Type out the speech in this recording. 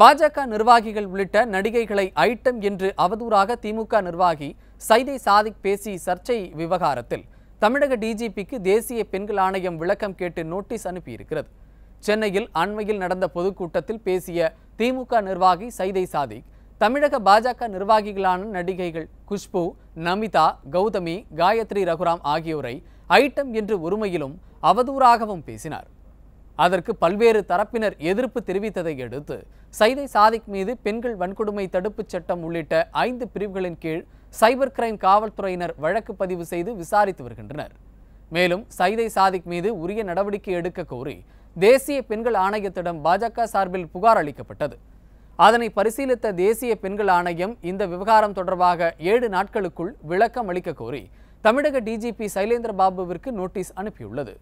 பாஜக நிர்வாகிகள் உள்ளிட்ட நடிகைகளை ஐட்டம் என்று அவதூறாக திமுக நிர்வாகி சைதை சாதிக் பேசி சர்ச்சை விவகாரத்தில் தமிழக டிஜிபிக்கு தேசிய பெண்கள் ஆணையம் விளக்கம் கேட்டு நோட்டீஸ் அனுப்பியிருக்கிறது சென்னையில் அண்மையில் நடந்த பொதுக்கூட்டத்தில் பேசிய திமுக நிர்வாகி சைதை சாதிக் தமிழக பாஜக நிர்வாகிகளான நடிகைகள் குஷ்பு நமிதா கௌதமி காயத்ரி ரகுராம் ஆகியோரை ஐட்டம் என்று ஒருமையிலும் அவதூறாகவும் பேசினார் அதற்கு பல்வேறு தரப்பினர் எதிர்ப்பு தெரிவித்ததை அடுத்து சைதை சாதிக் மீது பெண்கள் வன்கொடுமை தடுப்புச் சட்டம் உள்ளிட்ட ஐந்து பிரிவுகளின் கீழ் சைபர் கிரைம் காவல்துறையினர் வழக்கு பதிவு செய்து விசாரித்து வருகின்றனர் மேலும் சைதை சாதிக் மீது உரிய நடவடிக்கை எடுக்க கோரி தேசிய பெண்கள் ஆணையத்திடம் பாஜக சார்பில் புகார் அளிக்கப்பட்டது அதனை பரிசீலித்த தேசிய பெண்கள் ஆணையம் இந்த விவகாரம் தொடர்பாக ஏழு நாட்களுக்குள் விளக்கம் அளிக்க கோரி தமிழக டிஜிபி சைலேந்திர பாபுவிற்கு நோட்டீஸ் அனுப்பியுள்ளது